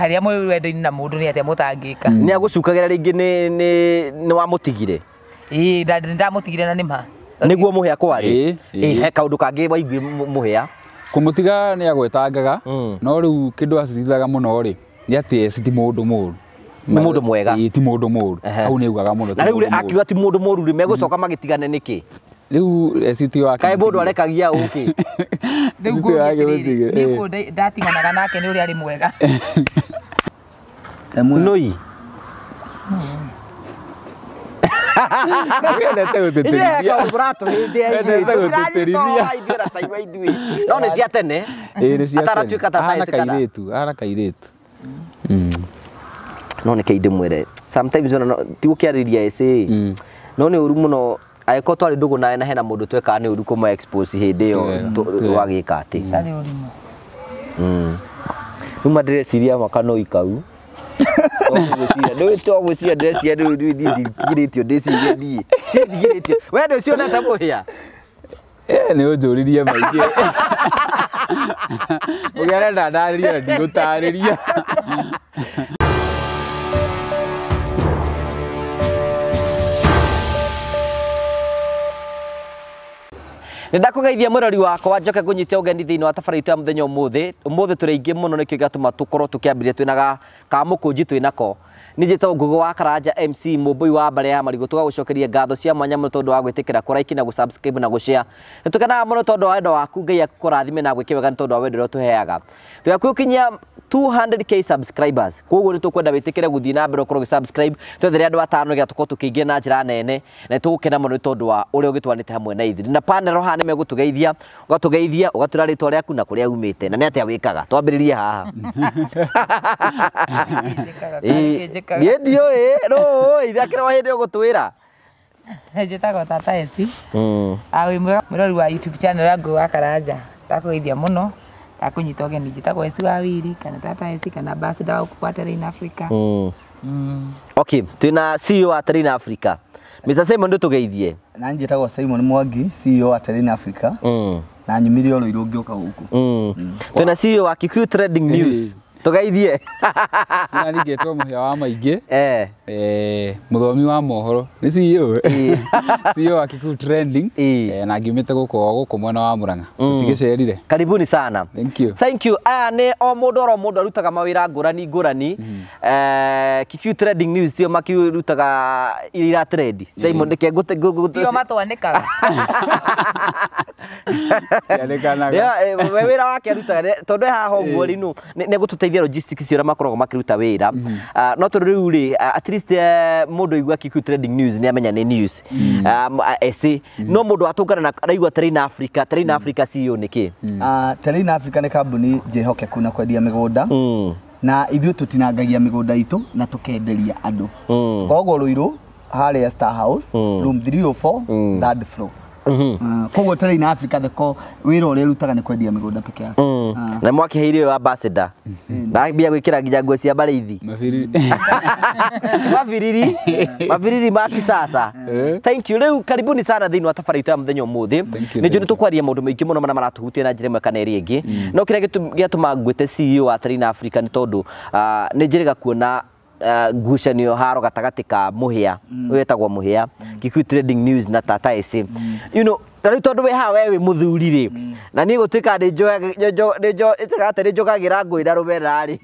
harä mwä wendo-inä na må ndå nä atä ni må tangä ka mm. nä agå cukagä ra rä ngä nä wamå tigire ndamå tigire na nä ni guo må hä a kwarä he kaå ndå kangä waigui må hä a kå må tiga nä agwetangaga mm. no rä u kä ndå acitithaga må no rä nä atä ci e, ti må ndå må ru må ndå ti må ndå må nä må na rä u akiuga ti må ndå må ru rä megå coka magä mm. tigane nä kä riu citio wake kai mundu arekagia uki riu citio wake mutige riu ndatiganaga nake ni uria ari mwega eh, noi wendete gutitiriria no nä cia tene ataratuä kaahana mm. no nä kaindä mwä tigå kä arä ria no nä å ru må no angĩkorwo twarĩ ndũgũ nawe na hena ndå twekaga nĩ ũru kũmwe expose hĩndĩ ĩyo wagĩka atĩ tarĩ mm. ũrimũ mm. rĩu ndĩreciria mwaka no ikau to gwĩciria ndĩreciria rĩu niĩ ndigirĩtio ndĩcirie niĩ ndigirĩtio we ndũciona ta a nĩ ria na ũgĩarenda tarä ria ndakugeithia murori wakwa njoke ngunyite ugeni thiini wa tabara itu ya muthenya umuthi umuthi turi aingi muno nikio giatuma tukorwo tukiambiria twinaga kamukunji twinako ninjitagwo ngugu wa karanja mc mumbui wa mbare ya marigu tugagucokeria ngatho cia mwanya muno tondu wa gwitikira kuraiki na gusubscribe na gushare nitukenaga muno tondu wa wendo waku ngai akurathime na gwikewega ni tondu wa wendo uria tuheaga tugakukinyia 200k subscribers koguo nä tå kwenda wä tä kä re gå thiä na mbere å korwo gä twethere andå atano gä a tå na njä nene na nä tå gå kena må no nä tondå wa å rä hamwe na ithi na panero haha ni megutugeithia ugatugeithia geithia å riaku na kå rä na ni atia wikaga wä kaga twambä rä rie haha niä ndiå ä rå ithakä rwo hä ndä å gå twä ra njĩtagwo tata esi mm. awĩ ah, mwĩrori wa youtube channel ya ngũĩ wa karanja ndakwĩithia muno takunyita ũgeni njĩtagwo esi wa wiri kana tata esi kana ambassador wa gũkũ wa Terrain Africa mm. Mm. okay twĩna CEO wa Terrain Africa Mr Simon ndutugeithie na njĩtagwo Simon Mwangi CEO wa Terrain Africa mm. na nyumire oro irũngiũka gũkũ mm. mm. twĩna CEO wa Kikuyu Trading News tugeithie na ninge hä a wa maingä eh ee. eh wa mohoro ni CEO na akiku trending eh na ngiumite guko guko mwena wa Muranga mm. ranga karibuni sana thank you thank you aya ni o mundu oro mundu arutaga mawä ra ngå eh kiku trending news tio makirutaga ira trend mm. Simon ndike ngute tio ya wake arutaga tondu haho nguo rinu ni gututeithia rĩngĩ logistics cio makoragwo makĩruta wĩra mhm. ah, no tondũ rĩu rĩ ah, at least eh, mũndũ aigua KQ trending news nĩ amenya nĩ news essay mhm. ah, mhm. no mũndũ atũngana na araigua Terrain Africa Terrain Africa CEO nĩ kĩ Terrain Africa nĩ kambuni njĩhokeku na kwendia mĩgũnda mm. na ithuĩ tũtinangagia mĩgũnda itũ na tũkenderia andũ mm. koguo rũirũ harĩa Star House mm. room 304 third floor Mhm. Ah, koguo tĩrĩ na Africa the ko wiro ũrĩa rutaga nĩ kwendia mĩgũnda peke yake mm. ah. na mwakĩheire ũyũ ambassador mm-hmm. ndambia gwĩkĩra nginya nguo cia baraithi mabiriri mabiriri ma kisasa eh? thank you rĩu karibuni sana thĩinĩ wa tabarĩra itũ ya mũthenya ũmũthĩ nĩ njũĩ nĩ tũkwaria na maingĩ mũno marĩa maratuhutia na njĩra ĩmwe kana ĩrĩa Na mm. no kĩrĩa gĩatũma ngwĩte CEO wa Tarina Africa nĩ tondũ ah, nĩ njĩrĩga kuona Uh, ngucanio haro gatagati ka muhia mm. wetagwo muhia kikui mm. Trading News na Tata AC mm. you know tarä tondå wä ha we wä må thuri rä na niä gå tuä ka tä rä njåkagä ra ngå ä ra rå merarä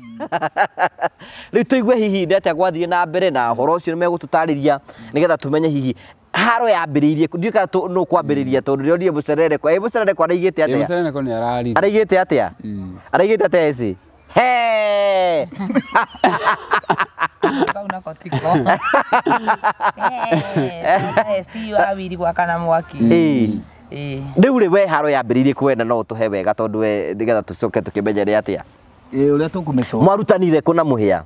rä u tå igue hihi ndetia gwathiä na mbere na horo å cio nä megå tå tarä ria nä getha tå menye hihi haro yambä rä irie ndiä kana no kwambä rä ria tondå rä orire må cerere kwa må cerere araigä te atä te atä araigä te atä a Hey! kauna kotiko ciu awiri gwakana mwaki rä rä we haro yambä kwena no tå he wega tondå we nä tå coke tå kä menyere atä a mwarutanire kå na må hä a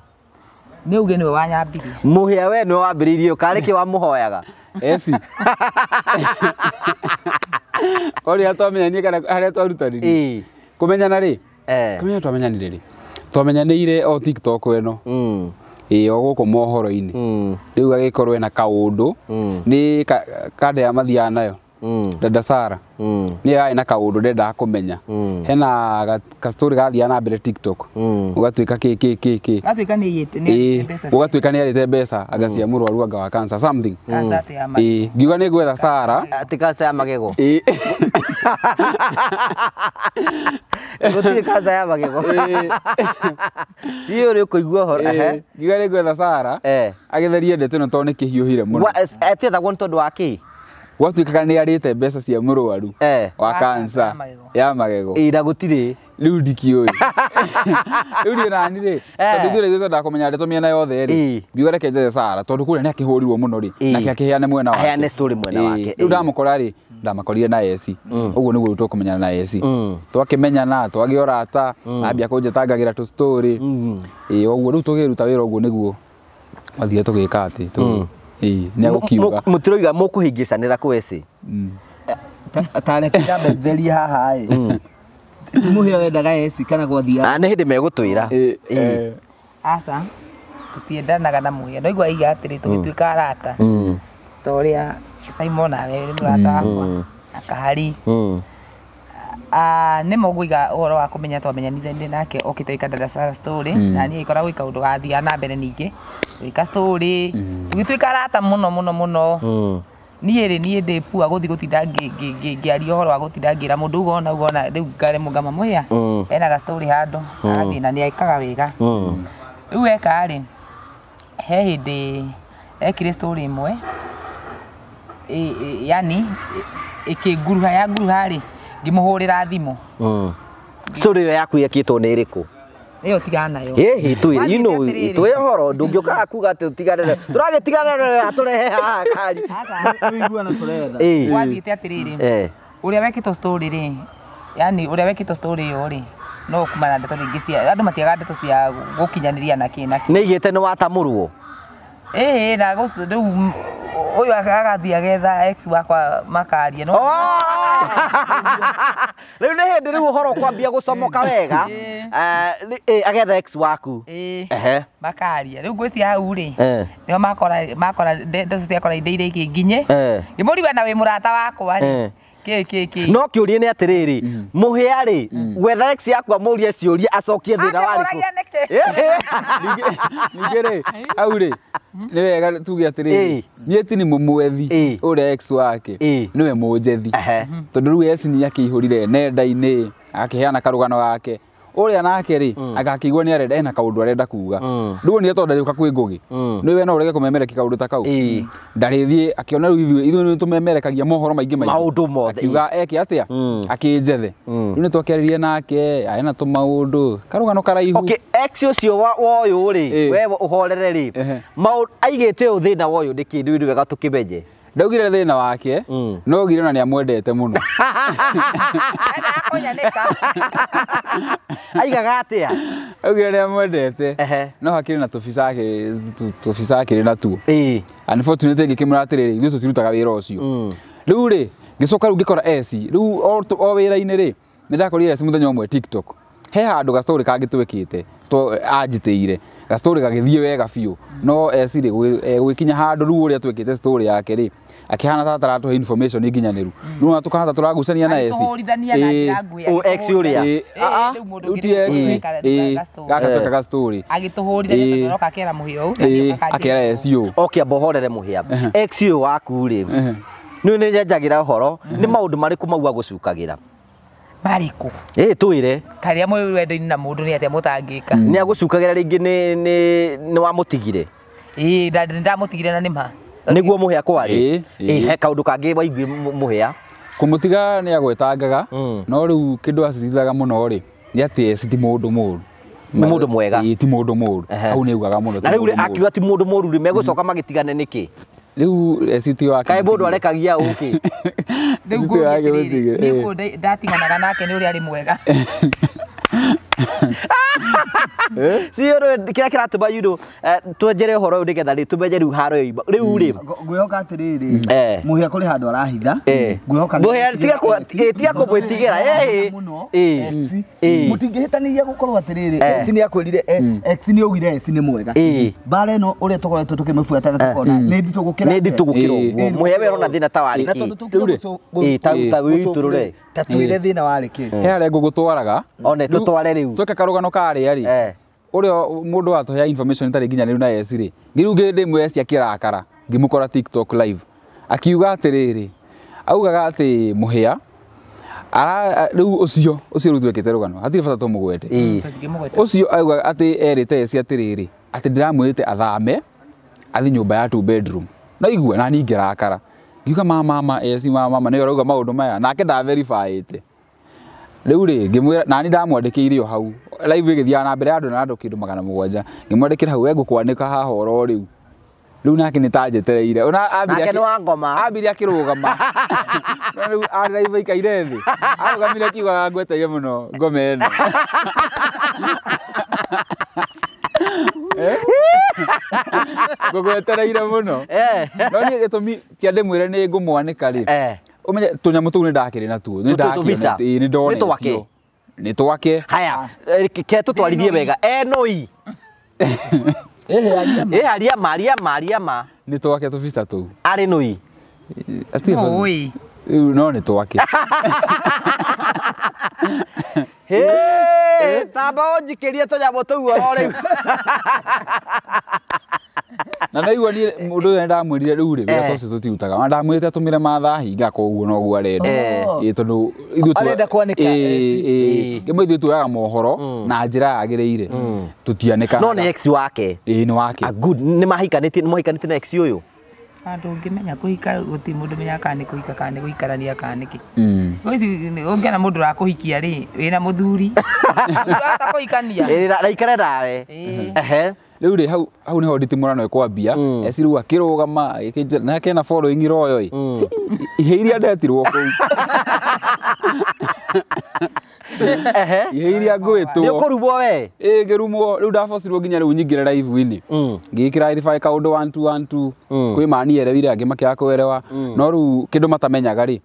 nä uge nä we wanyambirie må hä a we nä wambä rä irie å karä kä wamå kana harä a kå menyana rä ee. kå menya twamenyanire rä twamenyanäire o tiktok ä no ä o gå kå mohoro-inä mm. rä u agä korwo ena kaå mm. ndå nä kanda ya mathiaga nayo mm. dada sara nä yarä na kaå ndå ndendaga kå menya hena kastori gathiaga na mbere tiktok å gatuä ka kä kä kä kä å gatuä ka nä arä te mbeca agacia må rwaru anga wa ngiuga nä ngwetha sara atä kansa ya magego gutire kanca ya magego ciũrĩ ũkũigua horo ngiga nĩ ngwetha sara agĩtherie ndeto ĩno tondũ nĩ kĩhiũhire mũno etiethagwo nĩ tondũ wa kĩ gwatuĩkaga nĩ arĩte mbeca cia mũrwaru wa kanca ya magego ĩra gũtirĩ rĩu ndikĩũĩ rĩu niĩ nani rĩ tondũ ithuĩ rĩu twendaga kũmenya ndeto mĩena yothe rĩ ngiuga reke njethe sara tondũ kũrĩa nĩ akĩhũrirwo mũno rĩ nake akĩheane mwena wake rĩu ndamũkora rĩ ndamakorire na esi uguo mm. niguo tukumenyana na esi mm. twakimenyana twagia urata mm. ambia kunjitangagira tu story ii mm-hmm. uguo riu tugiruta wira uguo niguo wathire tugika ati tu ii ni agukiuga mutiroiga mukuhingicanira ku esi tarekia metheria haha ii tumuhe wendaga esi kana gwathia ah, nä hä ndä megåtwä ra aca tutiendanaga na må hia noigua aiga atä rä tå gä tuä ka arata ta rä a Simon awe rä må rata mm. wakwa mm. na kahari mm. ah, nä mo ngå iga å horo wa kå menya twamenyanire ndä nake å kä te ika ndaracara na niä ikora gwä ka å ndå gathia na mbere ningä gwä ka tå gä tuä ka rata må no må no må no niä rä niä ndä pua gå thiä gå tinda ngä aria å horo wa gå tinda ngä ra må ndå uga ona ugona rä u ngaremå ngama må hä a ena handå athiä na nä ekaga wä ga rä u eka he hä ndä ekire ä mwe yani ikinguruha yanguruha rä ngimuhurira thimå hm. story yo yaku yekitwo nä rä yo iyo tiganayo hihi tu ino tu horo ndungiuka kuga ati tutigane turagitigana na aturehe haha kari tuiguana turetha wathiite atiriri uria wekitwo story ri yani uria wekitwo story iyo ri no kumana ndeto ringi cia andu matiaga ndeto cia gukinyaniria na kina nä igä te nä watamå rwo ä na rä u å yå agathiä agetha ex wakwa makaria no oh! rä u nä hä ndä rä u å horo kwambia gå comoka wega eh, agetha ex waku makaria rä u ngwä cia hau rä nä o makora ndeco ciakora indo irä ingä nginye ngä må riwe na wä må rata wakwa rä Eh, no kä å ria nä atä rä rä må mm. hä a mm. rä gwetha yakwa må ria ciå acokie thä na warikåningä rä au rä nä wega tuge atä rä niä ti nä må mwethi å rä a wake nä we må njethi tondå rä u nä akä ihå rire nenda-inä akä heana karå gano gake uria nake ri mm. agakigwa ni arenda ena kaundu arenda kuga mm. riu ni tonda riuka kwi ngugi mm. ni we no urege kumemereki kaundu ta kau ndarithie akiona riu ithuĩ ithuĩ nĩ tũmemerekagia mohoro maingĩ maingĩ maũndũ mothe akiuga eke atĩa akĩnjethe rĩu nĩ twakĩaririe nake ena tũmaũndũ karũgano karaihu okay ex ũcio woyũ rĩ we ũhorere rĩ aigĩte ũyũ thĩna woyũ nĩ kĩndũ wega tũkĩmenye ndaugire thina wake mm. no gire na niamwendete muno aigaga atia augire niamwendete no hakire na tubica tubica akire natuo unfortunately ngikimwira atiriri ithuĩ tũtirutaga wĩra ũcio mm. rĩu rĩ ngĩcoka rĩu ngĩkora esi rĩu o wĩra-inĩ rĩ nĩ ndakorire esi mũthenya ũmwe tiktok he handũ gastory kangĩ twĩkĩte anjitĩire story gagithie wega biũ no eci eh, rĩ gwĩkinya eh, handũ rĩu ũrĩa twĩkĩte story yake ri akihana tata taratå he information nginyanäru nä mm. wona tå tata tå ragucania na ecigakatweka eh, ah, gastorä akera ecio okä amba å horere må hä a ecio waku rä nä nä nyenjagä ra å horo nä maå ndå marä kå maua gå cukagä ra mariku ä tå ä re tarä a mwä wendo-inä na må ndå nä atä a må tangä ka nä agå cukagä ra rä ngä nä wamå tigire ä nä na nä ma nä guo må hä a kwarä he kaå ndå kangä waigui må hä a kå må tiga nä agwetangaga hmm. no rä u kä ndå acitithaga må no nä atä ti må ndå må ru må ndå ti må ndå må ni hau nä augaga må no na rä u akiuga ti må ndå må ru rä megå coka magä tigane nä kä riu eh, citio wake kae mundu arekagia uki riu citio wake mutige ni ndatiganaga nake ni uria ari mwega ciå kä rä a kä ratå ma eh, twenjere å horo å yå nä getha tå menye haro yo ima rä u rä ngwä hoka atä rä rä eh. må hä a kå rä handå arahitha eh. ngwä hea tiga kå mwä tigä ra må tingä hä tanä gå korwo atä rä akwä rire nä å gire nä mwega mbara ä no å rä a tå koretwo tå kä mä buata tåkona nä nditå gå kä ra gå kä ra å a wä thä na ta warä kä ta wä re ta twä re thä na warä kä he harä a gå twaraga one tå tware rä u riu tweka karugano karia ri uria eh. mundu watuhea information tari nginya riu na yes ri ngiru ngindi mwesi akirakara ngimukora tiktok live akiuga atiriri augaga ati muhia ara riu ucio ucio riu twekite rugano hatire bata tumugwete ucio auga ati erite yes atiriri ati ndiramwirite athame athi nyumba ya two bedroom na igua na ningirakara ngiuga mama mama esi mama mama niyo rauga maundu maya nake verify ite riu ri ngimwira nani ndamwandikiire o hau live igithiaga na mbere andu na andu kindu magana mugwanja ngimwandikira hau engukwanika haha horo riu riu nake nä tanjetereire ona ambire akä rå gama rä araiva ikaire thä arå gamire akiugaga ngweteire må eh. no ngome ä no ngå gwetereire må no no niä gä tå mi kä andä mwä re nä ngå mwanä ka rä umenye tunyamu tuu ni na tu ni dakiri ni doni ni twake ni twake haya ke tutwarithie wega enoi ä eh, eh, eh ma ria eh, maria ma nä twake tå bica tå u arä nå i no nä twake Hĩ, tamba ũnjikĩrie tũnyamũ tũu oro rĩu. Na naigua niĩ mũndũ ũyũ ndamwĩrire rĩu rĩ wĩra eh. tũcio tũtirutaga. Na ndamwĩrĩte atũmĩre mathaa hinga koguo noguo arenda. Ĩĩ eh. tondũ ithuĩ arenda kwanĩka. Ĩĩ eh, ĩmwe ithuĩ tuoyaga mohoro mm. na njĩra yagĩrĩire. Mm. Tũtianĩkaga. No nĩ ex wake. Ĩĩ nĩ wake. Ah, good nĩ mahikanĩtie mahikanä tie na å yå Mm. na ndångämenya gå tä må ndå menya kana nä kå hika kana nä gå ikarania kana nä kä gå ici å ngä ona må ndå rakå hikia rä wä na må thuri ata kå hikania raikare nawe rä u rä hau nä ho ä kwambia ecirä u akä rå gama nake na following royo mm. ihä iria ndetirwo kå u ihe iria ngwĩtwo nĩũkũrumwo we ĩ ngĩrumwo rĩu ndabocirwo nginya rĩu nyingĩre live-inĩ mm. ngĩkĩra iribai kaũndũ 121 mm. kwĩ manierewire angĩ makĩaga kwerewa mm. no rĩu kĩndũ matamenyaga rĩ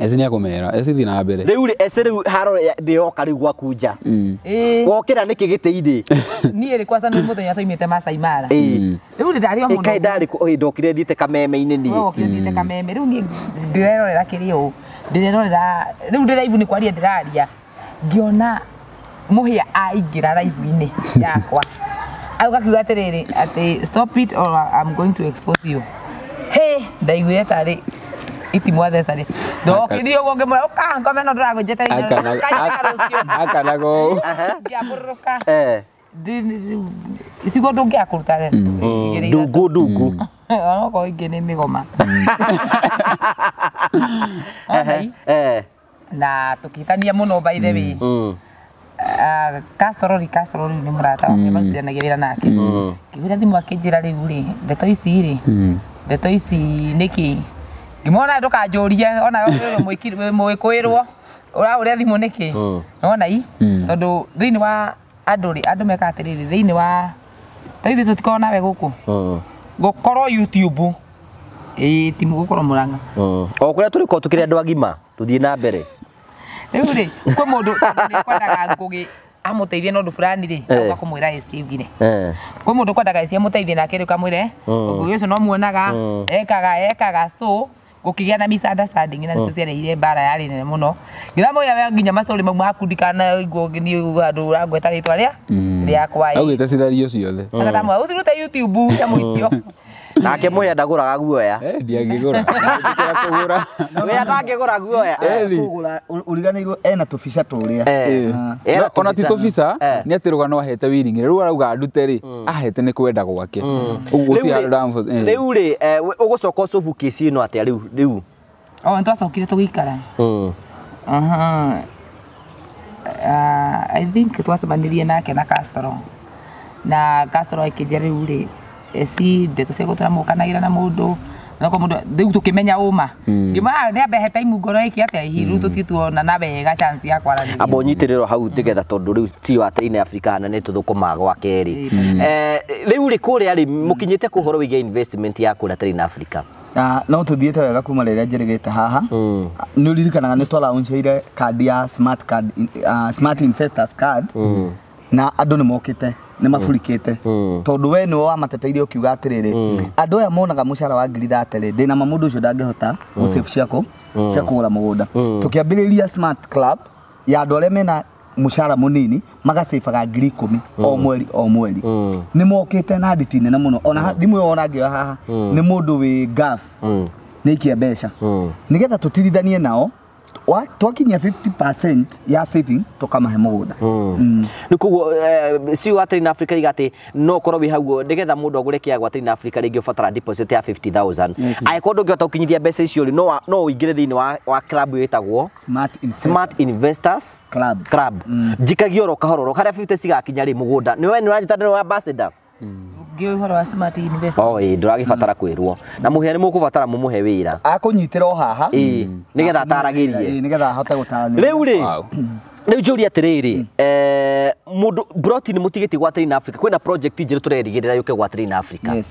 eci nä akåmera eci thiä na mbere rä u eci rä u haro ndä yoka rä u gwaku nja wokä ra nä kä gä tä irä niä rä kwaca nä må thenya twaimä te macaimara rä u nä ndarä o kaä ndarä ndokire thiä kameme-inä niåkire thiä te kameme rä u niä ndä rerorera kä rä å ndä rerorera u ndä raibu nä kwaria ndä ngiona muhia ra raibu inä yakwa au gakiuga atä rä rä ati stop it or I'm going to expose you hey ndaiguire tarĩ itimwathe carĩ ndokĩri ũguo ngĩmwĩra ũka ngome no ndĩragũnjetereiakanago ngĩamũrũrũka ee. icigo akå kũruta mm. ndungu ndungu mm. onokorwo nä mä goma na tukithania muno by the way mm. mm. ah, Castro ri Castro ri ni murata wake mm. marutithanagia wira nake ngihura thimu akinjira riu ri the toys ri ndeto ici niki ngimwona ndukanjurie ona mwikwiirwo urauria thimu niki ona i tondu thini wa andu ri andu meka atiriri thini wa taithi tutikona we guku gukoro youtube ii timu gukorwo muranga o kuria turikorwo tukiri andu agima tuthii na mbere riu ri kwi mundu kwendaga ngugi amuteithie na undu fulani ri eh. auga kumwira icivire eh. kwi mundu kwendaga ici amuteithie nake ri kamwire mm. ngugi ucio no muonaga mm. ekaga ekaga so gukigia na misunderstanding na nicio mm. ciareire mbara yarä nene må no githamå nginya macoä mau makundikana iguo ni andå rangweta twa rä a rä akwaagä te cithario ciothe agatamå cirute youtube ya må icio nake må he a raga guoya ndiangä gå ra wä gå ra guoya ũriganä irwo ena tå bica tå rä a ona ti tå bica nä atä rå gano ahete wiringä rä u arauga ndute rä mm. ahete nä kwenda gwake rä u rä å gå coka å cobu kĩci ĩno atä a rä u oh, nä twacokire tå gä ikara mm. ah, i think twacemanä rie nake na castro na castro akĩnja rä u rä si ndeto cia gutara mukanagera na mundu nako mundu riu tukimenya uma ngima mm. ni ah, ambehete imungoro iki rä ihi riu hmm. tutituona na wega chance ya kwaranĩria amba ũnyitĩrĩro hau tigetha tondũ rĩu ti wateine Africa na rä tũthũkũmaga rä hmm. eh, rĩu rĩ kũrĩa rĩ mũkinyĩte kũ ũhoro kå investment ya kũrĩa tĩrĩ na Africa ah, no te wega kuma rĩrĩa njĩrĩgĩte haha hmm. nĩ ũririkanaga nĩ twalaunchire kandi ya smart card, uh, smart investors card mm. na nä mokä te nä maburikä te mm. mm. tondå we nä wa wamateteire å kiuga atä rä mm. rä andå aya monaga må cara wa ngiri thate rä ndä na må ndå å cio ndangä hota gå cia kå gå ra må gå nda tå kä ambä rä ria ya andå arä a mena må munini magacbaga ngiri mi o mweri o mweri nä mokite na nditi nene muno ona thimå ä yo onangä haha nä må ndå wä nä ikie mbeca nä getha tå tirithanie nao What, wa ya 50% ya saving to kama hmm. mm. mm. ni koguo uh, eh, si watari na Africa igati no korwo wi hauo nigetha mundu agure kia gwatari na Africa ringi ubatara deposit ya 50000 ai kodo ndungihota gukinyithia mbeca icio ri no no uingire thini wa wa club yetagwo smart, investor. smart investors club club mm. kahororo kare 50 cigakinya ri mugunda ni we ni uranyita ni ambassador mm ngiå å wa smart investment oh hmm. kwä rwo na må hia nä må kå batara må må he wä ra o haha nä getha ataragä rie getha u rä rä u njå atä rä rä må må tigä gwatä africa kwä na project njerå tå rerigä rä ra yå ke gwatä africa yes.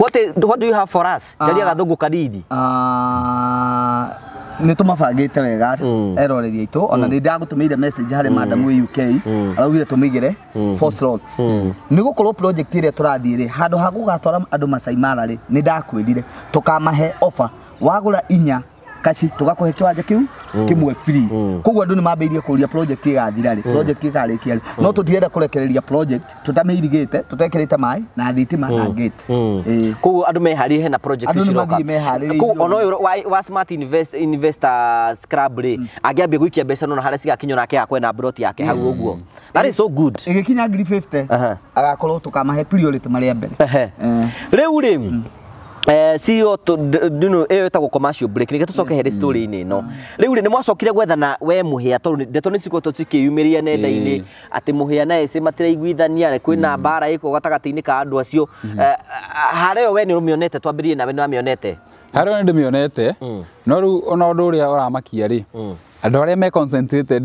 what, what do you have for us ah. njaria ngå kanini ah, nä tå mabangä te wega mm. eroreri aitå ona nä mm. ndagå tå mä ire message harä mm. madamu uk araugire tå mä igä re nä gå korwo ä rä a tå rathiä rä handå ha gå gatwara andå macaimara rä nä ndakwä rire tå kamahe wa gå ra inya kaci tugakuhe kiwanja kiu mm. kimwe free mm. koguo andu nimambiirie kuria project igathira ri mm. project igarikia ri no tutirenda kurekereria project tutamiirigite tutekirite mai na thitima na gate koguo andu he na project ciroka koguo ona uyu wa smart invest investor club ri angiambia guikia besa no na haria cigakinyora nake na brot yake hau uguo that is so good Ege igikinya ngiri 50 tukama he priority mari maria mbere riu ri Eh, CEO ndino ä yo ä tagwo commercial break ni gato soke he mm. story ni no rä u nä gwetha na we muhia to ni to ni siko to tiki yumiria ne nenda-inä mm. ati muhia na ecä matiraiguithania kwä ne kwina mm. bara iko gatagatä-inä ka andu acio eh, harä yo we ni rumionete mä na we ni amionete nawe nä wamä yo nä ndä no rä ona ndu ndå å rä a å ramakia rä andå arä a me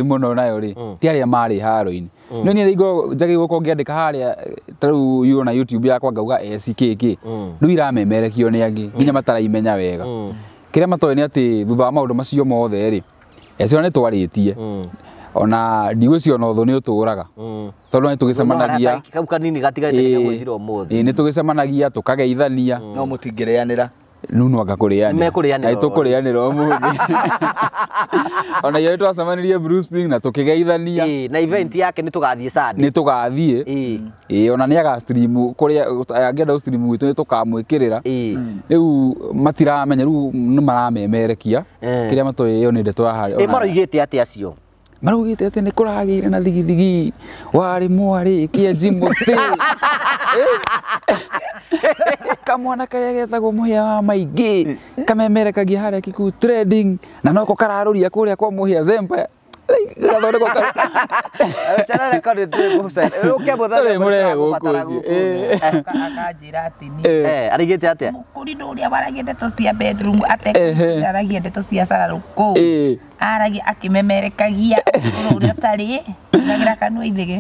må no nayo rä ti arä mari marä haro-inä Mm. ni thingo njagä gå ngä andä ka harä a tarä u na youtube yakwa ngauga kä rä u iramemerekio nä angä nginya mm. mataraimenya wega mm. kä rä a matoe nä atä thutha wa maå ndå macio mothe rä cio nä twarä tie mm. ona ndigå cio notho nä å tå raga tondå nä tå gä cemanagia nä tå gä cemanagia tå kageithania no må tingä rä anä ra nunuaga kå rä anä tå kå rä anä ra må ona iä twacemanirie na tå kä geithania na yake nä tå gathiä nä tå gathiä ä ona nä aga kå angäenda gå gwitå nä tå kamwä kä rä ra rä u matiramenya rä u nä maramemerekia kä rä a matå ä nä twaharmaroigä te atä acio te atä nä kå ragä kuragire na thigithigi wari mwari kie jimbo ti kamwana karia getagwo muhia wa maingi eh. kamemerekagia haria kiku trading na noko kararuria kuria kwa muhia zempa gathondekwo eh, eh. akanjĩra atĩniarigĩte atĩa mũkũrinũ a waragia ndeto cia bedroom ndeto cia cararũ kũu aragia akĩmemerekagia ũrĩa ũtarĩ agĩra kanua ithĩge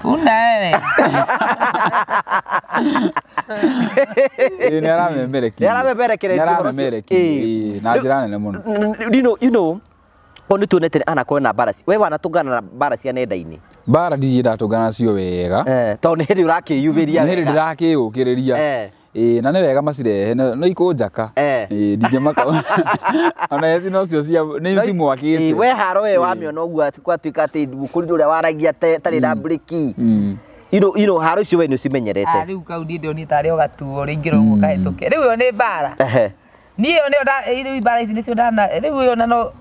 Punda wewe. Eh, Ni aramemberekirie. Ni aramemberekirie. Ni aramemberekirie. Eh. Eh, na njira nene muno. You know, you know, Oni nä nete ana na we na mbara Wewe wana inä mbara ndirä ndatångana nacio wega tondå nä hä ndä å rakä yumä ria nä hä ndä ndä rakä å kä rä ria ä na nä wega macirehe no ikå njaka eh. ndingä maka ona eci no cio cimwakä te we haro we wa ona å guo gwatuä ka atä kå rirå å rä a waragia tarä na mm. breki mm. iro iro haro icio we nä å cimenyerete ah, rä u kau ndiä ndä tarä o gatuo rä ingä roguo mm. kahä ke rä u ä yo nä mbara niä yo nä yo mbara ici nä cio ndana rä u ä yo na no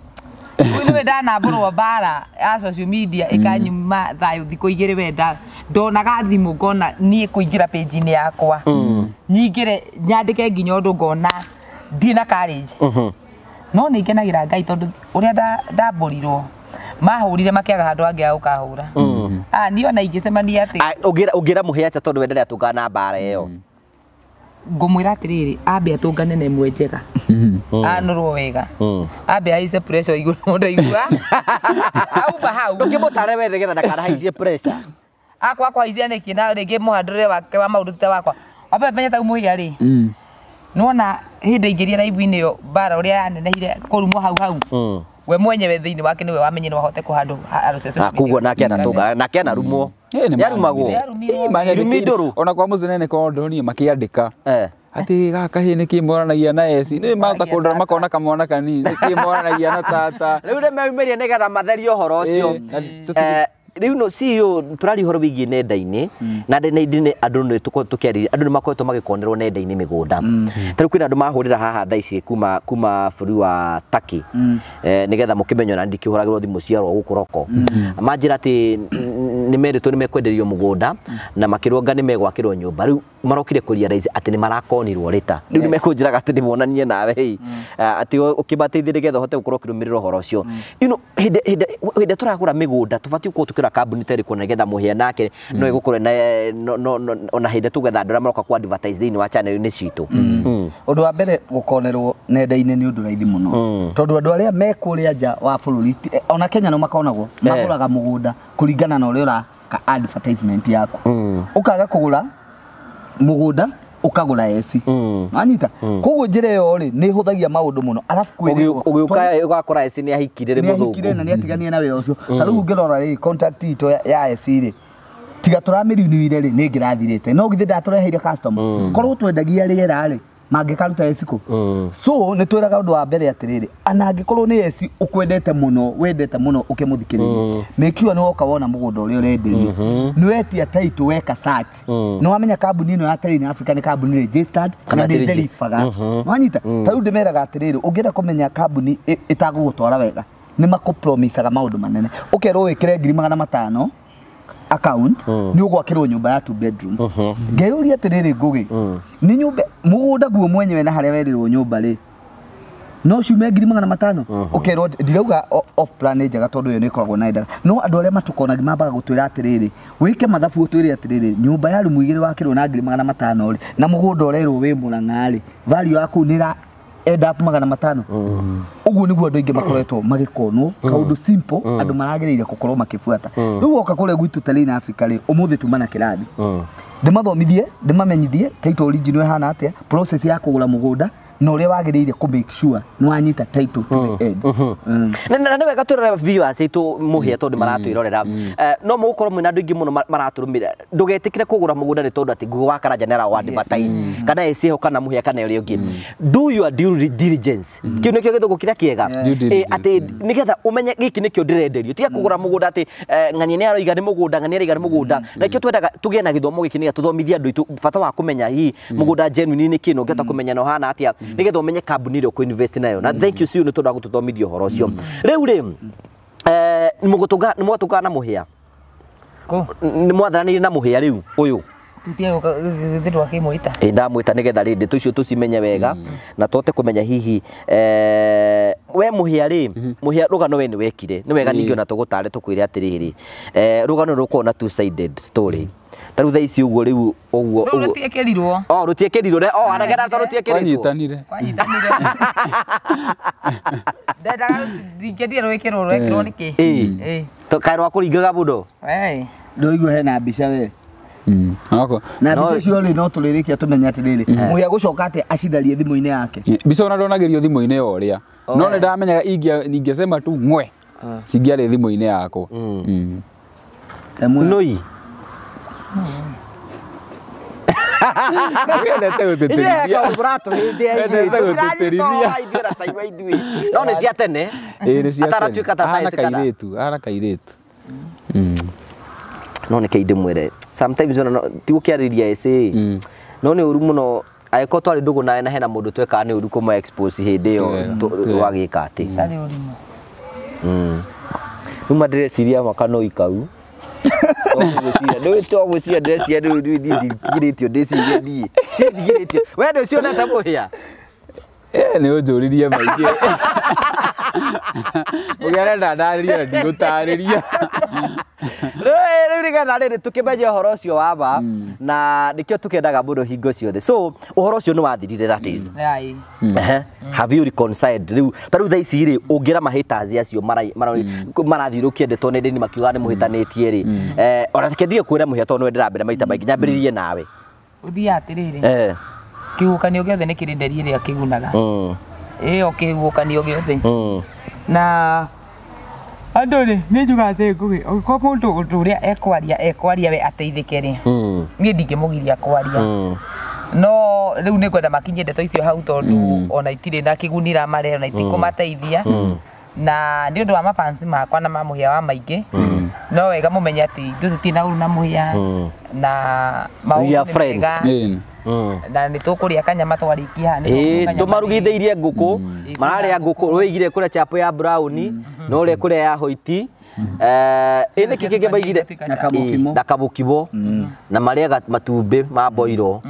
nä we ndanambå rwo mbara ya social media ä kanyuma thayå thikå igä rä wenda ndonaga thimu ngona niä kå ingä ra pä yakwa mm. nyingä re nyandä ke nginya å ndå ngona ndina mm-hmm. no nä ngenagä ra ngai tondå å rä a ndambå rirwo mahurire makiaga handu angi a gukahura mm. ah ni ona ingicemania ati ugira ugira muhe atia tondu wendere na mbara iyo ngumwira atiriri ambe atungane na imwe njega mm-hmm. anurwo wega mm. ambe aice pressure iguru mundu igua auma hau ngimutare wendere getha ndakanahaicie pressure akwa kwa izia ne kina ne ge muhandire wake wa maundu ta wakwa obe benye tau muiga ri mm nona hinde ingiria raibu-ini yo mbara uria yanenehire kurumwo hau hau mm. we mwenyewe thiini wake niwe wamenye no ahote kuhandu ah, koguo nake anatåga nake anarumwo yarumagwo irumi ndårå ona kwa må cenene korwo ndonie makä andä ka eh. atä gakahä nä kä moranagia na eci nä mahota kå ndora makona kamwana kanini nä kä moranagia na tata rä u rä meumerie nä getha matheria å horo å rä u ci å e tå raria horo wä giä nenda-inĩ mm. na nenda-inĩ andå nä tå andå nä makoretwo magä konerwo nenda-inĩ mä gå nda mm. tarä u kwä na andå mahå rä ra haha tha ici kuma kuma bũrũri wa taki mm. eh, nä getha må kä menywo na ndikä hå ragä rwo thimå ciarwo gå kå roko manjä ra atä nä merä two nä mekwenderio må gå nda na makä rwonga nä megwakä rwo nyå mba rä u marokire kå ria atä nä marakonirwo rä ta rä u nä mekå njä raga atä nä monanie nawe hei ah, atä å kä mbateithä nä getha å hote gå korwo kä rå mä rä ra å horo å cio hä ndä tå ragå ra mä gå nda tå batiä gå tura kambuni terikå na getha må nake no ä gå korwo ona hä ndä tugetha andå arä a maroka kå advertise thä inä wa chanel-inä citå å mm. mm. ndå wa mbere gå konerwo nenda-inä nä å ndå raithi må no mm. tondå andå arä a mekå rä nja wa bå rå ri eh, ona kenya no makonagwo eh. magå raga må gå nda kå ringana na å rä a å raka yaku å kaga kå gå ra må gå nda ukagura esi mm. anyita mm. koguo njira iyo ri ni huthagia maundu muno alafu kwiri ugiuka ugakora esi ni ahikire ri muthungu na ni atiganie na wira ucio mm. ta riu ngirora ri contact ito ya esi ri tiga turamiriniire ri ni ngirathirite no githe ndatureheire customer korwo twendagia riera ri mangä esiku mm. so nä twä raga å ndå wa mbere atä rä rä ana angä korwo nä yesi å kwendete må no wendete må no å kä må thikä rä ria mm. nä woka wona må gå nda å rä a å renderio mm-hmm. nä wetia taitå weka mm. nä wamenya kambuni ä no ya terine africa nä kambuni kana nä theribaga mm-hmm. wanyita mm. tarä u ndä meraga atä rä rä å ngä enda kå menya kambuni ä tagå gå twara wega nä makå maå ndå manene å kerwo wä kä re ngiri magana matano account mm. ni ugwakirwo nyumba ya two bedroom uh mm-hmm. ngeuria atiriri ngugi mm. ni nyumba mugunda guo mwenyewe na haria werirwo nyumba ri no ciume ngiri magana matano uh mm-hmm. ukerwo ndirauga off plan njega tondu iyo ni ikoragwo na ndaga no andu aria matukonagia mambaga gutwira atiriri wike mathabu utwire atiriri nyumba ya rumu igiri wakirwo na ngiri magana matano ri na mugunda urerwo wi muranga ri value yaku ni endapu eh, magana matano mm. uguo niguo andå aingä makoretwo mm. magäka no mm. kaundu simple andå maragereire gå makibuata rä u woka kå rä gwitå na afrika rä å må thä tuma na kä rathi ndä mathomithie ndä mamenyithie hana atä ya kå gå ra må gå nda na uria wagiriire ku make sure ni wanyita title to the mm, end mm-hmm. mm. na na wega twä rore viewers itu muhia tondu a no må mwina ndu ingi muno maraturumira ndugetikire kugura mugunda ni tondu ati ra ndå getä kä re kå wakara njanera wa kana ä ciho kana muhia kana uri rä do your due diligence mm. kä u nä kä o gä thå gå kä kĩega eh, atä getha å menye gä kä nä kä o ndä renderio tiga kå gå ra må gå nda ni eh, ng'ania nä aroiga nä må na kä twendaga tå gä na gä thomo ndu itu nä bata wa kumenya hi mugunda genuine ni kino ngeta kumenya no hana atia Mm. nigetha umenye kambuni ĩrĩa ũkũinvest nayo na thank you ciu nĩ tondũ wa gũtũthomithia ũhoro ũcio mm. rĩu rĩ eh, nĩmũgũtũngana na mũhĩa nĩ mwatharanĩire na mũhĩa rĩu ũyũ tutiagũthirwa kĩmwĩta ĩ ndamwĩta nĩgetha rĩ ndeto icio tũcimenye wega mm. na tũhote kũmenya hihi eh, muhia ri mhm. muhia rugano we ni wekire ni wega mm. ningi ona tugutare tukwire atiriri eh rugano ruko mm. oh, oh, eh. eh. na two sided story ta rä u thaa riu å guo rä u å guo rutiäkärirwo o rutiäkärirwo ne o anagera to rutiäkärirwoanyitanire ndendaga ndingändire rwäkärwo rwekärwo nä kä kaä rwa kå ringaga må ndo ndoigua hena mbica we mm. na mbica icio rä no tå rä rä kia tå menye atä rä rä må hä a gå coka atä acitharie thimå-inä yake mbica ona ndonagä rio thimå-inä ya å rä a Oh. no nä ndamenyaga ingä tu ngwe ah. cingäarä thimå-inä yakwa mm. mm. nui wendete gå tä no nä cia tene ataratuä kairä tu ana kairä tu no nä kä indä mwere ti gå kä arä ria mm. no nä å ru må no korwo twarä ndũgũ nawe na hena ndå twekaga nĩ ũru kũmwe expose hĩndĩ ĩyo wagĩka atĩ tarĩ mm. ũrimũ mm. rĩu ndĩreciria maka no ikau ndä togwĩciria ndĩreciria rĩu ndigirĩtio ndĩcirie niĩ ndigirĩtio we å gä mũhĩa nĩ ria na ũgĩarenda tarä ria rä eh, u nä getha rä rä tå kä menye å horo å cio wa ma mm. na nä kä o tå kendaga må no hingo ciothe so å horo å cio nä wathirire rä u tarä u thaa ici rä å ngä ra mahä acio mm. marathirå kie ndetwo nä ndäni makiugaga nä må hä tanä tie mm. eh, ona tikendige kwä ra må hä a tondå nä ndärambä maita maingä nyambä rä rie nawe å thiaga atä rä eh. rä kä hukanio gä othe nä kä rä nderi rä a kä gunaga ä o kä gä othe na andå rä nä atä ngå gä å korwo må ndå å ndå å rä a ekwaria ekwaria we ateithäke rä hmm. niä ndingä må giria kwaria hmm. no rä u nä ngwenda makinyä ndeto icio hau tondå hmm. ona itirä na kä gunira mare ona itikå mateithia na nä å ndå wa ma makwa na mamå hä a wa maingä no wega må menye atä itå tå tiä na å ru na må hä a na maå Mm. na nä tå kå rä a kanyama twarikia marugithä irie ngå kå mm. mararä a ngå kå rå igire kå rä a chapo ya brown mm. no rä a kå rä a ya hoiti ä nä kä kä ngä maigire ndakamå kibo na marä aga matumbä ma mboiro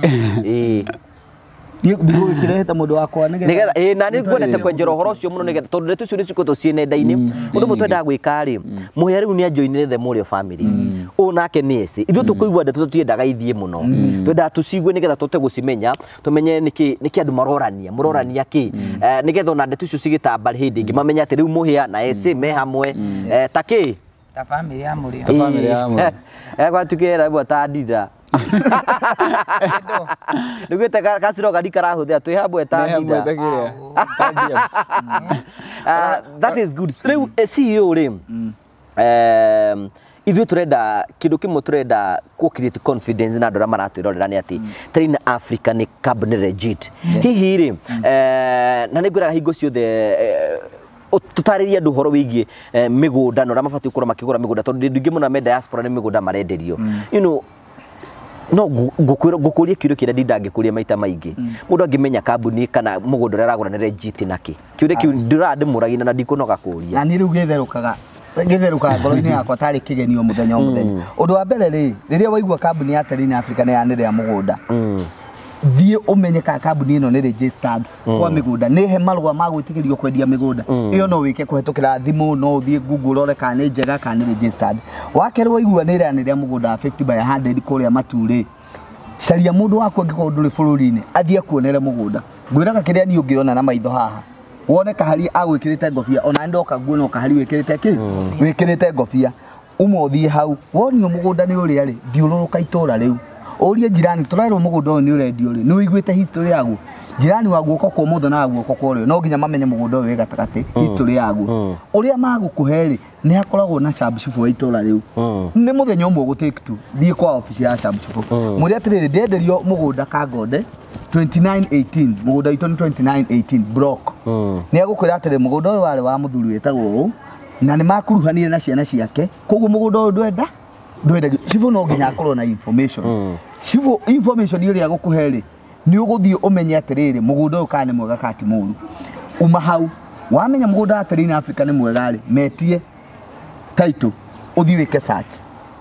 ndigågäkirehete må ndå wakwa na nä ngwendete kwenjera å horo å cio må no nĩgetha tondå ndeto icio nä cikoto ciä nenda-inä å ndå må twendaga gwä ka rä må hea rä u nä anjoinä rethe må rä a bamä rä å nake nä eci ithuä mm. tå kå igua ndeto tutiendaga ithiä må no mm. twendaga tå cigue nä getha tå te gå cimenya tå menye nä kä andå marorania må rorania kä mm. eh, nä getha ona ndeto icio cigä cigätambarä hä ndä ngä mamenya atä rä u må hä a na ecä me hamwe eh, ta kä ta nä gwä te gaciro gari karahå thä ra twä hambwe tandindarä u ceo rä ithuä tå renda kä ndå kä mwe tå renda confidence na andå arä a maratwä nä atä tarä na africa nä company legit hihi-rä na nä ngwä hingo ciothe eh, tutaarĩrie andũ horo wĩgiĩ eh, mĩgũnda na ũrĩa mabatiĩ gũkorwo makĩgũra mĩgũnda tondũ ndingĩ mũno me diaspora nĩ mĩgũnda marenderio mm. you know, no ngũkũria kiũria kĩrĩa ndindangĩkũria maita maingĩ mm. mũndũ angĩmenya kambuni kana mũgũnda ũrĩa aragũra nĩ legit nakĩ kiũria ah. kĩu ndĩraa ndĩmũragina na ndikũnoga kũria na nĩ rĩu gĩtherũkaga githiruka ngoro-inä yakwa tarä kä genio må thenya o må thenya ndå wa mbere rä rä a waigua kambuni ya terini africa nä yanä ya a thiä å menye kana kambuni ä no nä kwa mä gå nda nä he marå a ma gwä tä kwendia mä gå nda ä yo no wä ke kå hetå kä ra thimå no å thiä google rore kana nä njega kana nä registered wakerä waigua nä ranä rä a må gå nda kå rä a maturä caria må ndå waku angä korwo ndå rä bå rå ri-inä athiä akuonere må gå nda ngwä raga kä rä a niä å ngä ona na maitho haha wone kahari agwikirite ngobia ona ndoka nguona kahari wikirite ki mm. wikirite ngobia umuthie hau wonio mugunda ni uri ri thiururuka itura riu uri jirani turerwo mugunda uyu ni urendio ri ni wiguite history yaguo jirani wa guoko kwa mutho na guoko kwa rio no nginya mamenye mugunda uyu gatagati mm. history yaguo uria mm. magukuhe ri ni akoragwo na shamshifu wa itora riu mm. ni muthenya umwe ugu take two thie kwa office ya shamshifu muri atiriri ndenderio mugunda ka ngode 2918 mugunda witå nä 2918 block nä agå kwä ra atä rä må gå nda å yå warä wa må thuri wä tagwo na nä makuruhanire na ciana ciake koguo må gå nda å yå ndwenda ndwendagio no nginya akorwo na information cibå information ä rä a ni å umenye atiriri å menye atä kana nä mwega kana ti må ru uma hau wamenya må gå nda afrika ni mwega ri metie taitå å thiä search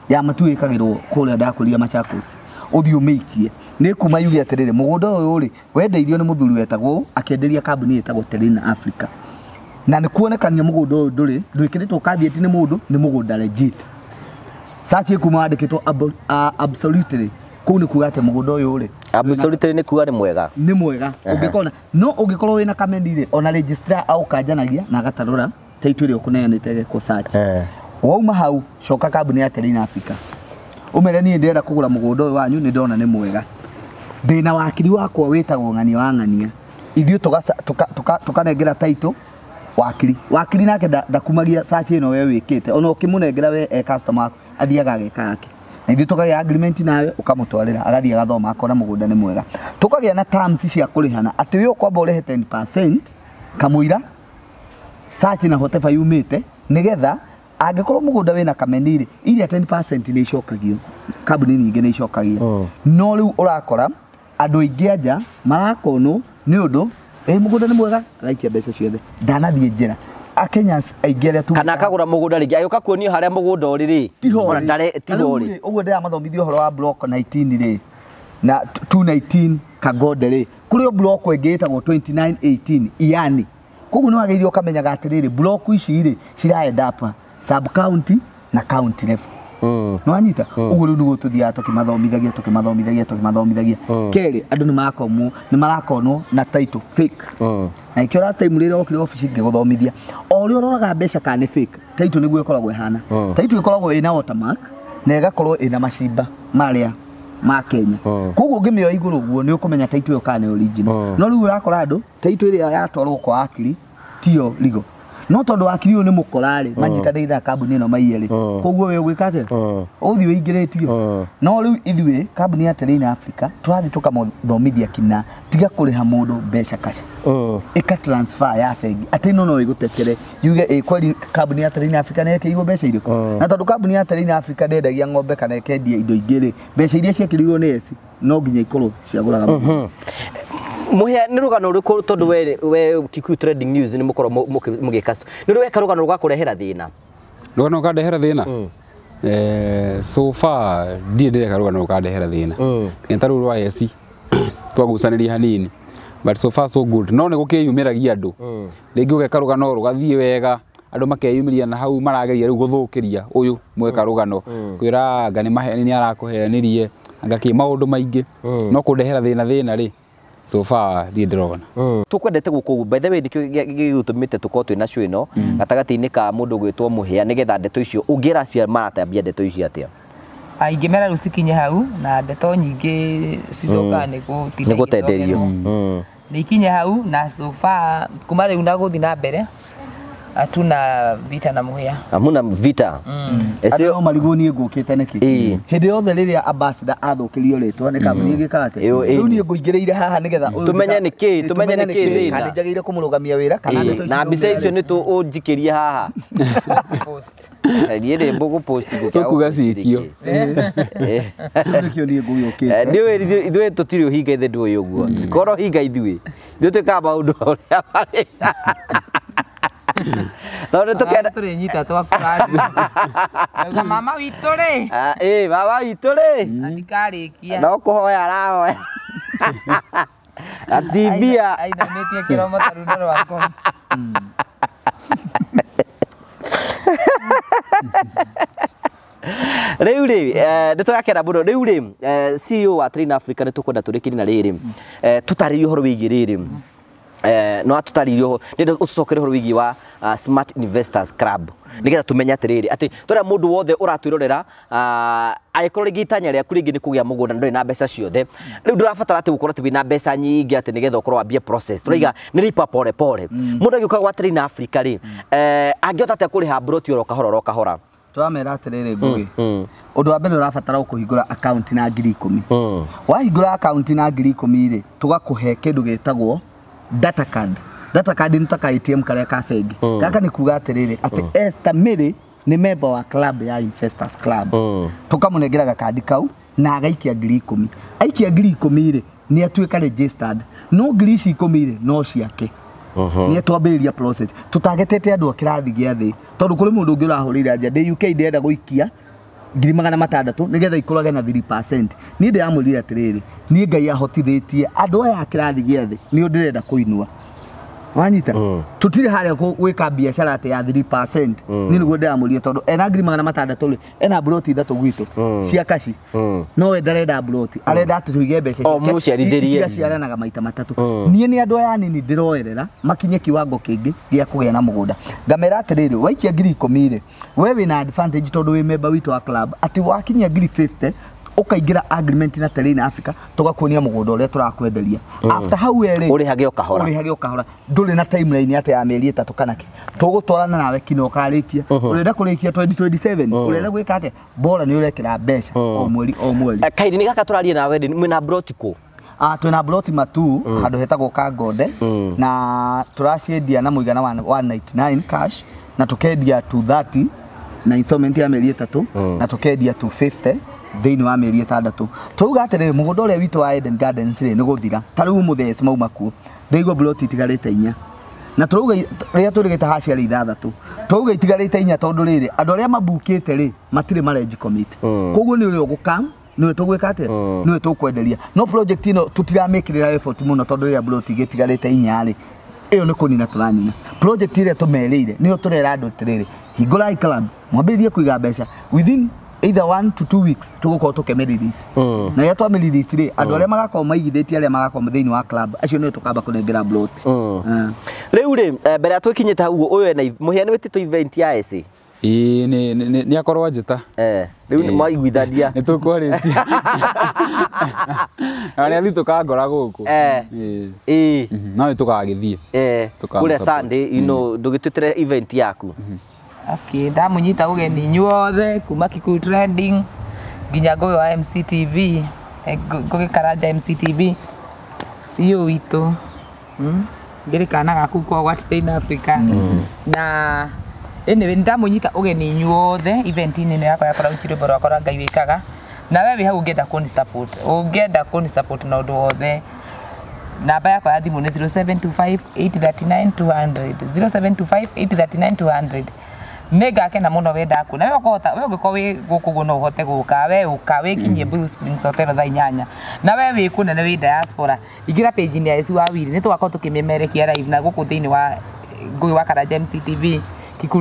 ya matu wä kagä rwo kå machakos å umikie ni mä ikie nä kuma yuge atä rä rä må wendeithio nä må wetagwo akenderia kambuni ĩtagwo terina africa na nä kuonekania må gå nda å yå ndå rä ndwä two kathiäti nä må legit sachi kuma andä absolutely kuu nä kuga atä må gå nda å yå rä ah, nä kuga nä mwega nä mwega å no å ngä korwo wä na kameni ona registrar aåkanjanagia na agatarå taitå ä rä a å kå neanä te gekå wauma hau coka kambuni ya Terina Africa umere niä ndärenda kå gå ra må gå nda å yå wanyu nä ndona nä mwega ndä na wakiri wakwa wätagwo ng'ani wa ng'ania ithuä tåkanengera taitå wakiri wakiri nake ndakumagia saci ä no we wä kä te ona å kä må nengera we e customer athiaga ageka yake na ithuĩ tũkagĩa agreement nawe ũkamũtwarĩra agathiĩ agathoma akona mũgũnda nĩ mwega tũkagĩa na terms cia kũrĩhana atĩ wĩ ũkwamba ũrehe 10% kamũira search na hoteba yumĩte nĩgetha angĩkorwo mũgũnda wĩna kameni rĩ iria 10% nĩ icokagio kambuni nyingĩ nĩ icokagio oh. no rĩu ũrakora andũ aingĩ anja marakonwo nĩ ũndũ ĩ mũgũnda nĩ mwega raikia mbeca ciothe ndanathiĩ njĩra akenyans aingä arä a kana akagå ra må gå nda rä ngä agä å ka kuonio harä a må gå nda å rä tiho rä å guo ndäramathomithia å horo wa block 19 rä na 219 kagode rä kå rä block ĩngĩ ĩtagwo 2918 iani koguo nä wagä ire å kamenyaga atä rä rä block ici rä ciraendapa sub county na county level Mm. no anyita uguo mm. riu niguo tuthiaga tukimathomithagia tukimathomithagia tukimathomithagia mm. keri andu nimarakomwo nimarakonwo na title fake na ikio last time rä rä okire obici ngĩgũthomithia o rä ũroraga mbeca kana nĩ fake taitũ nĩguo ĩkoragwo ĩhana taitũ ĩkoragwo ĩna watermark na ĩgakorwo na macimba marĩa ma Kenya koguo ngĩmĩoya igũrũ guo nĩ ũkũmenya taitũ ĩyo kana nĩ original no rĩu ũrakora andũ taitũ ĩrĩa yatwarwo kwa akili tiyo legal no tondu wakiri uyu ni mukora ri mm. manyitanirira kambuni ino maiye ri mm. koguo we ugwika atia uthi mm. wingirĩtio no rĩu ithuĩ kambuni ya afrika Terrain Africa tũrathiĩ tũkamathomithia kina tiga kũrĩha mũndũ mbeca kaci ĩka transfer ya bengi atĩ no no ĩgũtekere yuge ĩ kweli kambuni ya afrika Africa nĩ ĩkĩirwo mbeca irĩkũ na tondũ kambuni ya Terrain Africa ndĩendagia ng'ombe kana ĩkendia indo ingĩ rĩ mbeca iria ciekĩrirwo nĩ eci no nginya ikorwo ciagũraga mm-hmm muhe nä rå gano rå kå we kiku trading news ni mukoro korwo må gä kasto nä rå weka rå gano rå gakå rehera thä na rå gano rå so far di ndä reka rå gano rå kandehera thä na mm. nginya ta rä u rwa esi hanini but so far so good no nä gå kä yumä ragia andå mm. rä ngä å geka rå gano rå gathiä wega andå makeyumä na hau marageria rä u gå thå kä ria å yå mweka mm. rå gano kwä ni anga nä arakå heanä rie anga kä maå ndå maingä no kå ndehera thä na so far ndirä ndärona mm. tå kwendete gå kå by the way nä kä gä tå mä te tå korwo twä na cå ä no mm. gatagatä-inä ka må ndå gwä two må hä a nä getha ndeto icio å ngä racia maratambia ndeto icio atä a ingä mera rä u cikinye hau na ndeto nyingä citokaga mm. nä gå tenderio nä ikinye hau na kuma rä u na gå thiä na mbere hatuna vita na muhia hamuna vita mm. kä te ngukite niki e. hindi yothe riria ambassador athukirio ritwa ni kambuni igikate mm. riu ni nguingiriire haha nigetha tumenye niki tumenye niki thina kana njagiire kumurugamia wira kana ni na mbica icio ni tu unjikirie haha å mbũgũposti tũkũgacikio ndiũĩ ithuĩ tũtirĩ ũhinga ithe ndũĩ ũguo mm. korwo hinga ithuĩ ithuĩ twĩkaga maũndũ ũrĩa marĩ tondu tukenda tå rä mama witå rä ä baba witå rä ndikarä kia no kå hoya arahoya ainamä tie kä ta rwakwa rä u rä nä tågakena må no rä u rä ceo wa africa nä tå kwenda tå rä kä na rä rä eh, tå tarä rie å horo wä igä rä rä Eh, no atutaririo ndenda ucokere horo wigi wa ah, smart investors club nigetha tumenya tiriri ati tora mundu wothe uratwirorera angikorwo ah, ringi itanya rĩaku ringi nĩ kũgĩa mũgũnda ndũrĩ na mbeca ciothe riu ndũrabatara ati gũkorwo atĩ na mbeca nyingĩ atĩ nĩgetha ũkorwo wambie process turaiga ni ripa pole pole mm. mũndũ agĩũka gwatĩrĩ na Africa rĩ mm. eh, angĩhota atĩa kũrĩha mburoti oro kahora oro kahora tũramera atĩrĩrĩ ngũgĩ mm, ũndũ wa mbere ũrabatara kũhingũra account na ngiri ikũmi wahingũra account na ngiri ikũmi ri tugakuhe kindu gitagwo data card data card nä taka ATM karä ka bengi mm. gaka nä kuga atä rä rä atä mm. Esther Mary nä member wa club ya Investors Club mm. tå kamå gakandi kau na agaikia ngiri ikå aikia ngiri ikå rä nä atuä ka registered no ngiri ici ikå rä no ciake uh -huh. nä twambä rä ria tå tagetete andå a rathi gä a thä tondå kå rä må ndå å ngä å rahå rä re nja ndä uk ndä enda gå ikia ngiri magana matandatu ikå rage na niä ndä yamå rire atä rä rä niä ngai ahotithä tie andå aya akä a nä å ndä renda kå inua wanyita mm. tutire harä a gwä biashara biacara ya 3 mm. ni nä guo ndäramå rie tondå ena ngiri magana matandatå rä ena mburoti ithatå gwitå mm. cia kashi mm. nowe ndarenda mburoti mm. arenda atä tå mbeca oh, cigaciaranaga maita matatũ mm. niä nä andå aya nini ndä roerera makinye kiwango kä ngä ni a kå gä a na må gå nda ngamera atä rä rä waikia ngiri ikå mi rä we na advantage tondå we member wito wa club atä wakinyia ngiri ukaingira agreement na Terrain Africa tugakuonia mugunda uria turakwenderia mm. after hau ere urihage ukahora urihage ukahora nduri na timeline ate ya mieri itatu kana ki tugutwarana nawe kino ukarikia uh -huh. kurikia 2027 uh -huh. urenda gwika ate bora ni urekira mbeca uh -huh. o mweri o mweri eh, kaini ni gaka turarie nawe ni mwina brotiku Uh, twina bloti matu mm. handu hetagwo kangode mm. na turaciendia na muigana wa 199 cash na tukendia 230 na installment ya mieri itatu mm. na tukendia 250 thini wa meri itandatu tuuga atiriri mugunda uria witu wa Eden Gardens ri niguthira tariu muthes mauma kuo ndaigo blot itigarite inya na turauga ria turigite hacia ri ithathatu turauga itigarite inya tondu riri andu aria mabukite ri matire marenge commit mm. koguo ni uri uguka niwe tugwika atia mm. niwe tukwenderia no project ino tutiramikirira effort muno tondu ria blot igitigarite inya ri iyo ni kunina turanina project iria tumerire niyo turera andu atiriri hingurai club mwambiririe kuiga mbeca within either one to two weeks tugukorwo tukemerithis mm. na iria twamerithis rä mm. andå arä a magakorwo maigithä tie arä a magakorwo thä inä wa club acio nä tå kamba kå nengera rä u mm. ah. rä eh, mbere ya twä kinyä te hau å yå må hia nä wä tä event ya ecä nä akorwo anjäta eh, rä u nä mwaiguithania nä tå kwarä tie arä a thi tå kangora gå kå eh. mhm. no nä tå kagä thiä kå rä a ndå gä twä tere yaku mm -hmm okay, ndamunyita ni nyuothe kuma kiku Trending nginya ngũyũ wa MCTV eh, ngũgĩkaranja MCTV CEO witũ hmm? ngĩrĩ kana gaku kwa What in Africa mm. na anyway ndamunyita ni nyuothe event-inĩ ĩno yakwa yakora uchire boro akora Ngai wikaga na wewe hau ũngĩenda kũni support ũngĩenda kũni support na ũndũ wothe namba yakwa ya thimu ni 0725 839 200 0725 839 200 nä ngakena må no wendaa kå na we we å ngä korwo wä gå kå gå no å hote gå ka we å ka wä kinyie mm. hotero inyanya na we wä kå nene wä diaspora ingä ra page-inä wa wiri nä twakorwo tå kä mä merekia live na gå kå thä inä wa ngåä wa kana James TV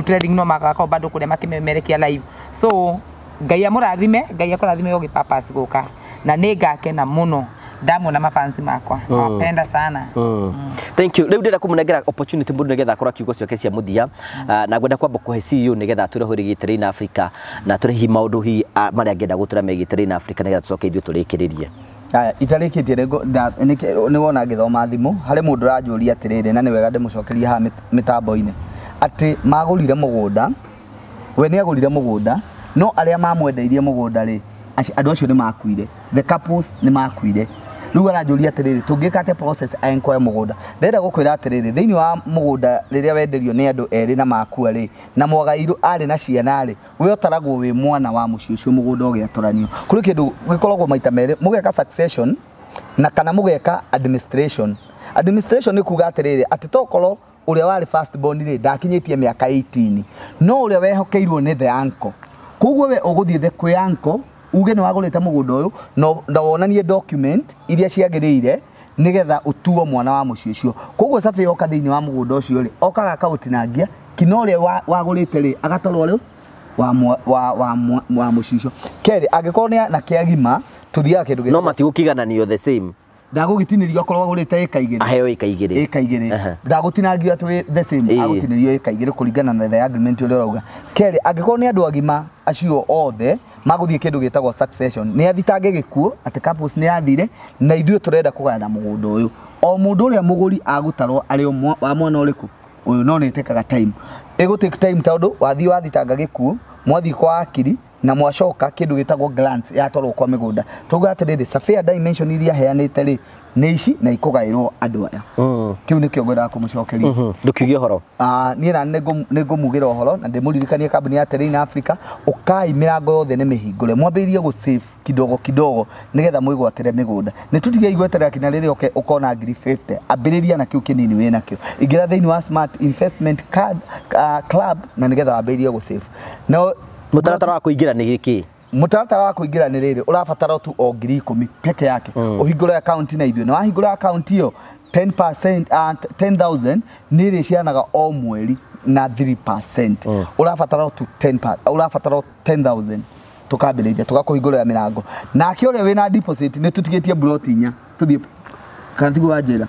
Trading no magakorwo bado kå rä a makä memerekia live so ngai amå rathime ngai akå rathime å gä gå ka na nä ngakena må no damu na mafansi makwa wapenda mm. sana mm. Mm. thank you riu ndenda kumunengera opportunity mundu nigetha akora kiugo ciake cia muthia mm. ah, na ngwenda kwamba kuhe CEO nigetha ture huri gitire na ah, Africa na ture hi maundu hi maria ngenda gutura me gitire na Africa nigetha tucoke ithuĩ turikiririe itarĩkĩtie nĩ wona ngĩthoma thimũ harĩ mũndũ ũranjũria atĩrĩrĩ na nĩ wega ndĩmũcokerie haha mĩtambo-inĩ atĩ magũrire mũgũnda we nĩ agũrire mũgũnda no arĩa mamwendeirie mũgũnda rĩ andũ acio nĩ makuire the couples nĩ makuire riu aranjuria atiriri tungika atia process ankoe mugunda ndenda gukwira atiriri thiini wa mugunda riria wenderio ni andu eri na makua ri na mwagairũ ari na ciana ri we utaragwo wi mwana wa muciĩ ucio mugunda ugiatoranio kuri kindu gikoragwo maita meri mugeka succession na kana mugeka administration administration nä kuga atä atĩ tokorwo ũrĩa a first born rĩ ndakinyĩtie mĩaka 18 no a wehokeirwo nä the anko koguo we thiä the kwĩ anko uge nä wagårete må gå nda å yå na wonanie iria ciagä rä nigetha utuo mwana wa mucio ucio koguo oka yoka thiini wa mugunda cio ri okaga akautinangia kina uria wagurite ri agatorwo riu wa mucio cio keri angikorwo ni na kiagima tuthiaga kindu no matigukigananio the same ndagugitinirio akorwo agurite ika igiri aheo ika igiri ika igiri ndagutinangio atwi the same agutinirio ika igiri kuringana na the agreement uria urauga keri angikorwo ni andu agima acio othe maguthie kindu gitagwo succession ni athitange gikuo ati couples ni athire na ithuĩ tũrenda kũgayana mũgũnda ũyũ o mũndũ ũrĩa mũgũri agũtarwo arĩ wa mwana ũrĩkũ ũyũ no nĩ ĩtĩkaga time ĩgũ take time tondũ wathiĩ wathitanga gĩkuũ mwathiĩ kwa akiri na mwacoka kĩndũ gĩtagwo grant yatwarwo kwa mĩgũnda tuga atĩrĩrĩ surveyor dimension iria heanĩte rĩ nä na ikågaä andå aya mm. kä u nä kä o ngwendaga kå må cokeria mm-hmm. ndå horo ah, niä na nä ngå mugä horo na ndä må ririkanie kambuni ya terein africa å kai mä yothe nä mihingure hingå re save kidogo kidogo nigetha getha mwä gwatere mä gå nda nä tå igweterera kinya rä rä å kona ngiri ambä rä na kiu u kä nini wä nakä wa smart investment card, uh, club na nigetha getha wambä save no mutaratara wa kuingira ni gĩkĩ mutaratara wa kuingira ni riri urabatara tu o ngiri ikumi pete yake mm. uhingure akaunti na ithuĩ na wahingũra akaunti ĩyo 10% at 10000 nä rä cianaga o mweri na 3% mm. urabatara tu 10 urabatara 10000 tukambĩrĩria tugakũhingũrĩra mĩrango nake ũrĩa wĩna deposit nĩ tũtigĩtie buroti inya tũthiĩ kantigwa njĩra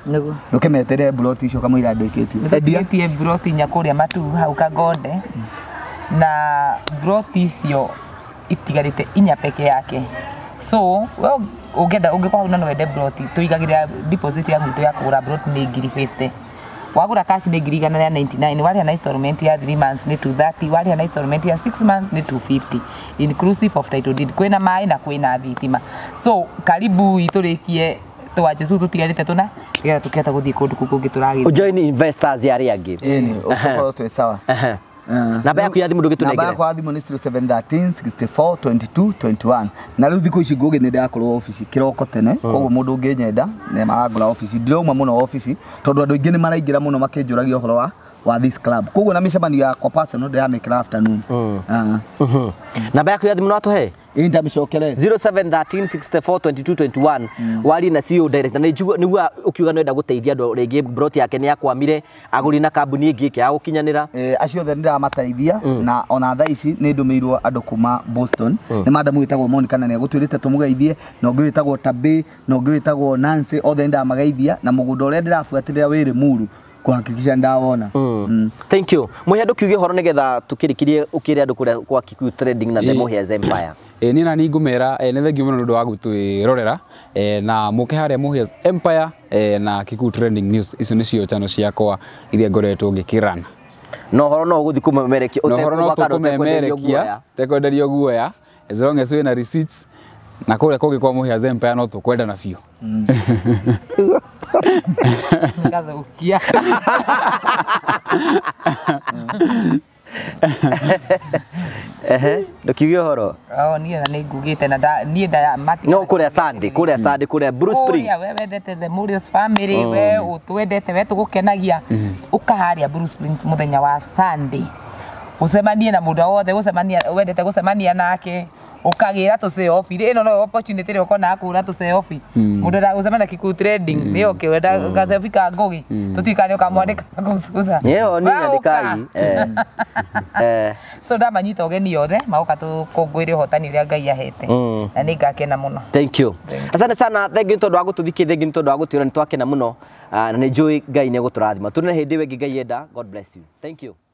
nũkĩmetere buroti icio kamũira ndĩkĩtie nĩtũtigĩtie buroti inya kũrĩa matu hau kagonde na buroti icio itigarite inya peke yake so well, ungenda ungikorwo na wende brot tuigagirira deposit ya gwitå ya kågå brot ni ngiri 50 wagura cash ni ngiri gana ya 99 wali na installment ya 3 months ni 230 wali na installment ya 6 months ni 250 inclusive of title deed kwena mai na kwena thitima so karibu itå rä kie twanjä tå tå tigarä te tå na getha tå kihota gå thiä kå ndå kå kå ngä tå ragä join investors arä namba ah. yaku ya thimu ndugitune namba yakwa ya thimu ni 0713 64 22 21 na riu thiku ici ngugi ni ndakorwo ofici kiroko tene hmm. koguo mundu unginyenda ni marangora ofici ndirauma muno ofici tondu andu aingi ni maraingira muno makinjuragia uhoro wa wa this club koguo na micemani yakwa personal ndiramikira afternoon hmm. ah. namba yaku ya thimu no atuhe hii ndamishokelee 0713642221 mm. wali na CEO direct na nijua nigua ukiuga no enda guteithia andu rĩngĩ brot yake nĩ akwamire agũri na kambuni ĩngĩ ĩkĩaga gũkinyanĩra eh, acio othe nĩndamateithia mm. na ona thaa ici nĩ ndũmĩirwo andũ kuma Boston mm. nĩ madamu wĩtagwo Monica na nĩegũtwĩrĩte tũmũgeithie na ũngĩ wĩtagwo Tabe na ũngĩ wĩtagwo Nancy othe nĩndamageithia na mũgũnda ũrĩa ndĩrabuatĩrĩra wĩ muru kuhakikisha ndaona mm. mm. thank you muhe andu kiuge horo nigetha tukirikirie ukire andu kuria kwa kiku Trading na The Muhias Empire ä niä na nä ngåmera nä thengiå må no nä å ndå wa gå rorera na må ke harä a Muhias Empire na kiku trading News icio nä cio chano ciakwa iria ngoretwo ngä kä rana na å horo no å gå thiä kå memerekia å horo no tekwenderio guoya as long as wä na receipts na kå rä a kå gä kwa Muhias Empire no tå kwendana biå mm. nikathaukia ndukiugia horo niä nä ngugä te no kå rä a kå we wendete the family oh. we twendete we tå gå kenagia å mm-hmm. kaharä a må thenya wa sunday gå cemanie na må ndå wothe wendete gå cemania nake ukagira tuceofi rä ä no no opportunity rä ukona akura say off mudo da uzama na kiku trading mm. ni oke wenda mm. gaceofi fika ngå gä tå tuikane å kamwandä ka ngå ä o ni ndamanyita å eh othe magoka tå kå ngå ä re å hotani å hotani ri ngai ahete mm. na nä ngakena må no asante sana thengä nä tondå wa gå tå thikä thengä nä tondå wa gå tuä ra nä twakena må ah, na ni joy ä ngai nä gå tå rathima tå rä na hä we ngai yenda god bless you thank you